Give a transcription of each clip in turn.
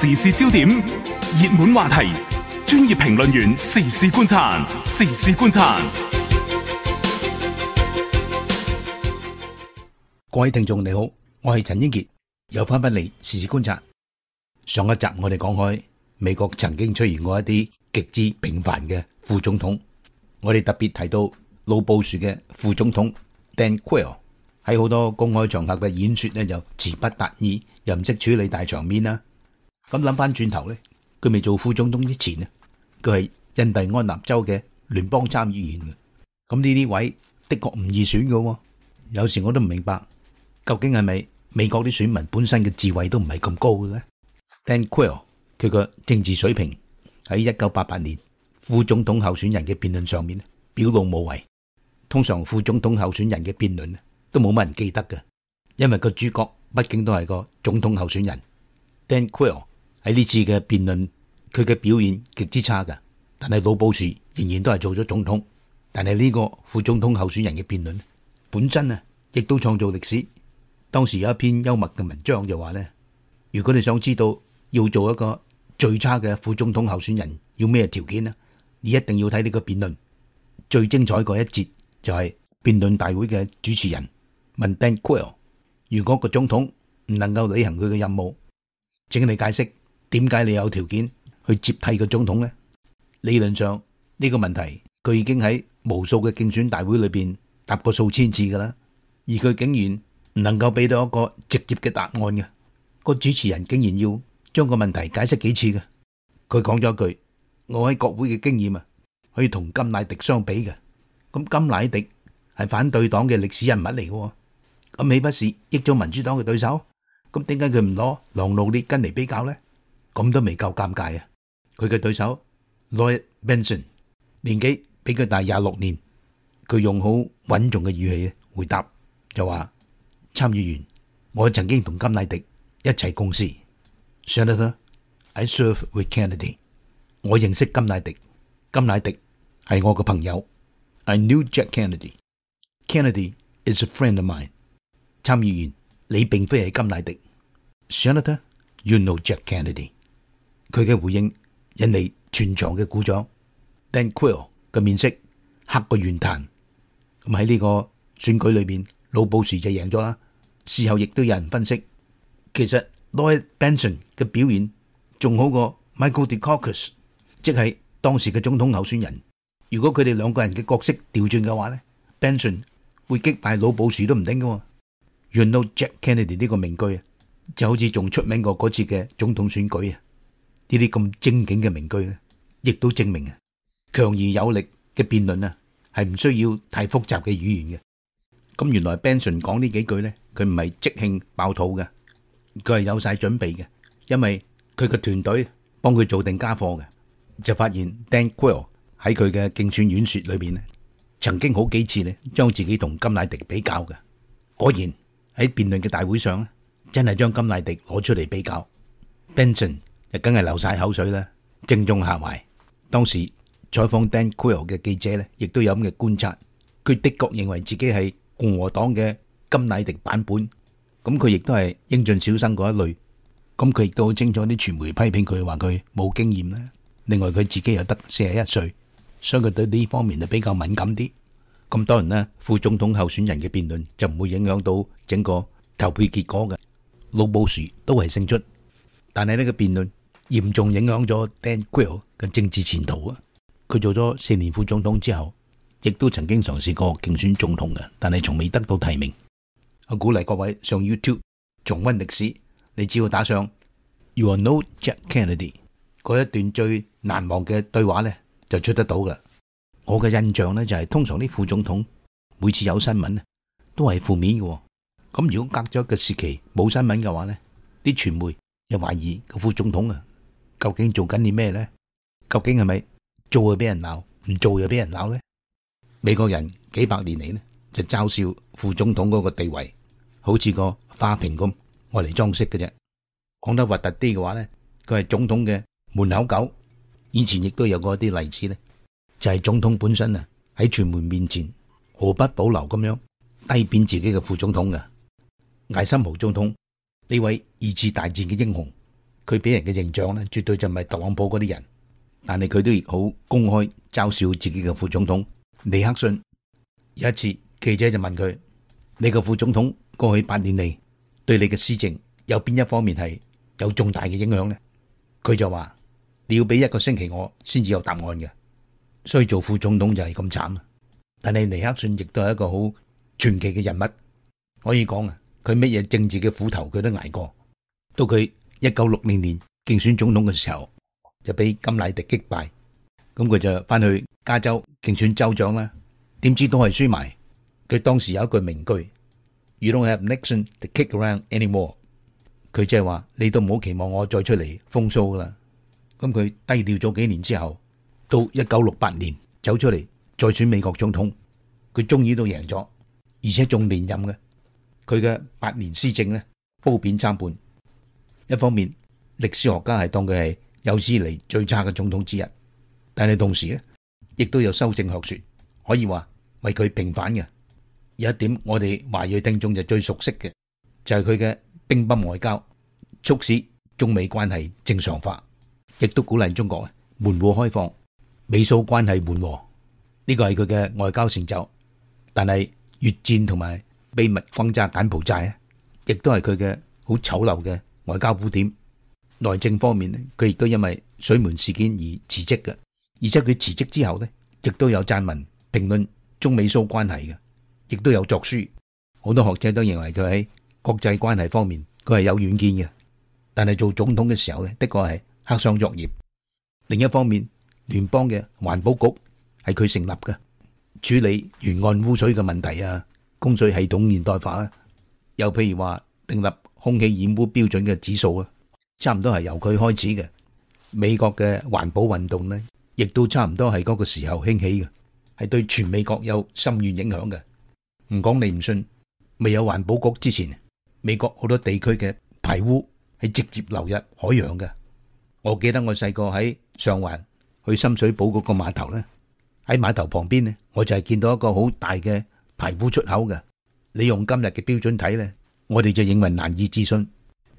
时事焦点、热门话题、专业评论员时事观察，时事观察。各位听众你好，我系陈英杰，有翻返嚟时事观察。上一集我哋讲开美国曾经出现过一啲极之平凡嘅副总统，我哋特别提到老布殊嘅副总统 Dan Quayle 喺好多公开场合嘅演说咧，就词不达意，任识处理大场面啦。咁谂翻转头咧，佢未做副总统之前啊，佢系印第安纳州嘅联邦参议员。咁呢啲位的确唔易选嘅。有时我都唔明白，究竟系咪美国啲选民本身嘅智慧都唔系咁高嘅咧？Dan Quayle 佢个政治水平喺一九八八年副总统候选人嘅辩论上面表露无遗。通常副总统候选人嘅辩论都冇乜人记得嘅，因为个主角毕竟都系个总统候选人。Dan Quayle。喺呢次嘅辩论，佢嘅表现极之差噶，但系老布什仍然都系做咗总统。但系呢个副总统候选人嘅辩论，本身啊，亦都创造历史。当时有一篇幽默嘅文章就话咧：，如果你想知道要做一个最差嘅副总统候选人要咩条件呢？你一定要睇呢个辩论最精彩嗰一节，就系辩论大会嘅主持人问 Dan Quayle：，如果个总统唔能够履行佢嘅任务，请你解释。点解你有条件去接替个总统呢？理论上呢个问题佢已经喺无数嘅竞选大会里边答过数千次噶啦，而佢竟然唔能够俾到一个直接嘅答案嘅，个主持人竟然要将个问题解释几次嘅。佢讲咗一句：，我喺国会嘅经验啊，可以同金乃迪相比嘅。咁金乃迪系反对党嘅历史人物嚟嘅，咁岂不是益咗民主党嘅对手？咁点解佢唔攞狼奴列跟嚟比较呢？咁都未夠尷尬啊！佢嘅對手 l l o y e r Benson 年紀比佢大廿六年，佢用好穩重嘅語氣回答，就話參議員，我曾經同金乃迪一齊共事，s e n a t o r I s e r v e with Kennedy。我認識金乃迪，金乃迪係我嘅朋友。I knew Jack Kennedy。Kennedy is a friend of mine。參議員，你並非係金乃迪，s e n a t o r You know Jack Kennedy。佢嘅回應引嚟全場嘅鼓掌。Dan Quayle 嘅面色黑過怨談。咁喺呢個選舉裏面，老布什就贏咗啦。事後亦都有人分析，其實 l o y Benson 嘅表演仲好過 Michael Dukakis，即係當時嘅總統候選人。如果佢哋兩個人嘅角色调轉嘅話咧，Benson 會擊敗老布什都唔定嘅喎。o w Jack Kennedy 呢個名句，就好似仲出名過嗰次嘅總統選舉啊！呢啲咁正景嘅名句呢，亦都證明啊，強而有力嘅辯論啊，係唔需要太複雜嘅語言嘅。咁原來 b e n s o n 講呢幾句呢，佢唔係即興爆肚嘅，佢係有晒準備嘅，因為佢嘅團隊幫佢做定家貨嘅。就發現 Dan Quayle 喺佢嘅競選演说裏面呢，曾經好幾次呢，將自己同金乃迪比較嘅。果然喺辯論嘅大會上，真係將金乃迪攞出嚟比較 b e n s o n 就梗係流晒口水啦，正中下懷。當時採訪 Dan q u i y l 嘅記者咧，亦都有咁嘅觀察。佢的確認為自己係共和黨嘅金乃迪版本，咁佢亦都係英俊小生嗰一類。咁佢亦都好清楚啲傳媒批評佢話佢冇經驗啦。另外佢自己又得四十一歲，所以佢對呢方面就比較敏感啲。咁當然啦，副總統候選人嘅辯論就唔會影響到整個投票結果嘅。老布殊都係勝出，但係呢個辯論。严重影响咗 Dan Quayle 嘅政治前途啊！佢做咗四年副总统之后，亦都曾经尝试过竞选总统嘅，但系从未得到提名。我鼓励各位上 YouTube 重温历史，你只要打上 You Are No Jack Kennedy 嗰一段最难忘嘅对话咧，就出得到噶。我嘅印象咧就系，通常啲副总统每次有新闻咧都系负面嘅。咁如果隔咗一个时期冇新闻嘅话咧，啲传媒又怀疑个副总统啊。究竟做紧啲咩咧？究竟系咪做又俾人闹，唔做又俾人闹咧？美国人几百年嚟呢，就嘲笑副总统嗰个地位，好似个花瓶咁，爱嚟装饰嘅啫。讲得核突啲嘅话咧，佢系总统嘅门口狗。以前亦都有过一啲例子咧，就系总统本身啊喺传媒面前毫不保留咁样低贬自己嘅副总统嘅艾森豪总统呢位二次大战嘅英雄。佢俾人嘅形象咧，绝对就唔系特朗普嗰啲人，但系佢都亦好公开嘲笑自己嘅副总统尼克逊。有一次，记者就问佢：你个副总统过去八年嚟，对你嘅施政有边一方面系有重大嘅影响呢？佢就话你要俾一个星期我先至有答案嘅，所以做副总统就系咁惨。但系尼克逊亦都系一个好传奇嘅人物，可以讲啊，佢乜嘢政治嘅苦头佢都挨过到佢。一九六零年竞选总统嘅时候，就俾金赖迪击败，咁佢就翻去加州竞选州长啦。点知都系输埋。佢当时有一句名句：You don't have Nixon to kick around anymore。佢即系话：你都唔好期望我再出嚟风骚啦。咁佢低调咗几年之后，到一九六八年走出嚟再选美国总统，佢终于都赢咗，而且仲连任嘅。佢嘅八年施政呢，褒贬参半。一方面，歷史學家係當佢係有史以嚟最差嘅總統之一，但系同時咧，亦都有修正學说，可以話為佢平反嘅。有一點，我哋華裔聽眾就最熟悉嘅，就係佢嘅兵不外交，促使中美關係正常化，亦都鼓勵中國門户開放，美蘇關係緩和。呢個係佢嘅外交成就，但係越戰同埋秘密轰炸柬埔寨，亦都係佢嘅好醜陋嘅。外交铺点。内政方面呢，佢亦都因为水门事件而辞职嘅，而且佢辞职之后呢，亦都有撰文评论中美苏关系嘅，亦都有作书。好多学者都认为佢喺国际关系方面，佢系有远见嘅，但系做总统嘅时候呢，的确系黑上作业。另一方面，联邦嘅环保局系佢成立嘅，处理沿岸污水嘅问题啊，供水系统现代化啊，又譬如话订立。空气染污标准嘅指数啊，差唔多系由佢开始嘅。美国嘅环保运动呢，亦都差唔多系嗰个时候兴起嘅，系对全美国有深远影响嘅。唔讲你唔信，未有环保局之前，美国好多地区嘅排污系直接流入海洋嘅。我记得我细个喺上环去深水埗嗰个码头呢，喺码头旁边呢，我就系见到一个好大嘅排污出口嘅。你用今日嘅标准睇呢，我哋就认为难以置信。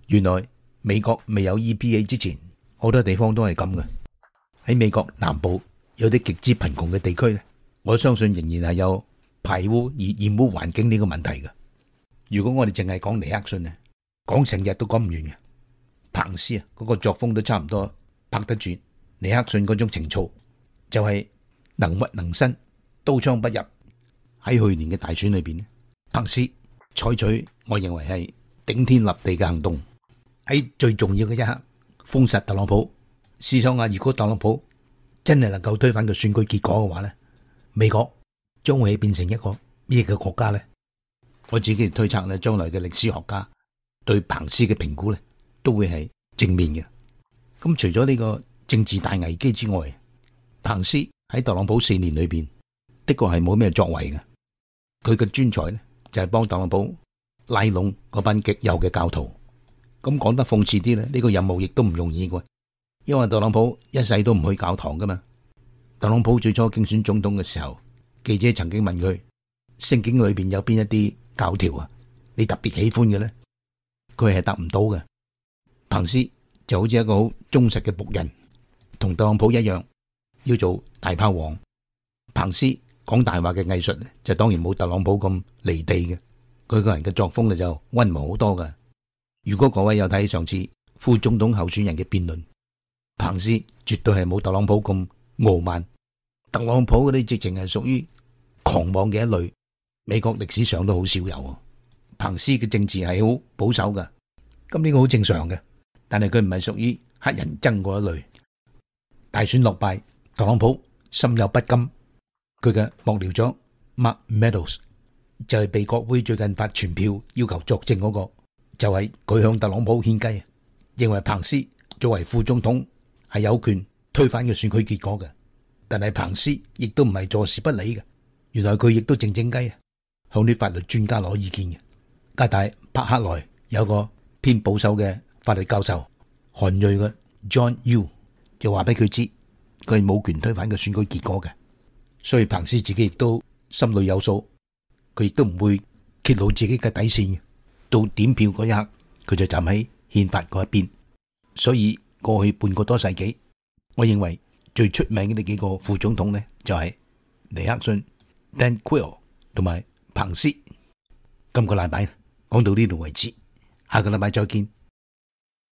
原来美国未有 EPA 之前，好多地方都系咁嘅。喺美国南部有啲极之贫穷嘅地区咧，我相信仍然系有排污而染污环境呢个问题嘅。如果我哋净系讲尼克逊咧，讲成日都讲唔完嘅彭斯啊，嗰个作风都差唔多拍得住尼克逊嗰种情操，就系能屈能伸、刀枪不入。喺去年嘅大选里边咧，彭斯。采取我认为系顶天立地嘅行动，喺最重要嘅一刻封杀特朗普。试想下，如果特朗普真系能够推翻到选举结果嘅话咧，美国将会变成一个咩嘅国家咧？我自己推测咧，将来嘅历史学家对彭斯嘅评估咧，都会系正面嘅。咁除咗呢个政治大危机之外，彭斯喺特朗普四年里边的确系冇咩作为嘅，佢嘅专才咧。就系帮特朗普拉拢嗰班极右嘅教徒，咁讲得讽刺啲咧，呢个任务亦都唔容易嘅，因为特朗普一世都唔去教堂噶嘛。特朗普最初竞选总统嘅时候，记者曾经问佢圣经里边有边一啲教条啊，你特别喜欢嘅咧，佢系答唔到嘅。彭斯就好似一个好忠实嘅仆人，同特朗普一样要做大炮王。彭斯。讲大话嘅艺术就当然冇特朗普咁离地嘅，佢个人嘅作风就温和好多嘅。如果各位有睇上次副总统候选人嘅辩论，彭斯绝对系冇特朗普咁傲慢。特朗普嗰啲直情系属于狂妄嘅一类，美国历史上都好少有。彭斯嘅政治系好保守嘅，咁呢个好正常嘅，但系佢唔系属于黑人憎嗰一类。大选落败，特朗普心有不甘。佢嘅幕僚长 Mark Meadows 就系被国会最近发传票要求作证嗰个，就系佢向特朗普献啊，认为彭斯作为副总统系有权推翻嘅选举结果嘅。但系彭斯亦都唔系坐视不理嘅，原来佢亦都静静鸡向啲法律专家攞意见嘅。加大帕克莱有个偏保守嘅法律教授韩瑞嘅 John U 就话俾佢知，佢冇权推翻嘅选举结果嘅。所以彭斯自己亦都心里有数，佢亦都唔会揭露自己嘅底线到点票嗰一刻，佢就站喺宪法嗰一边。所以过去半个多世纪，我认为最出名嘅呢几个副总统咧，就系尼克逊、Dan Quayle 同埋彭斯。今个礼拜讲到呢度为止，下个礼拜再见。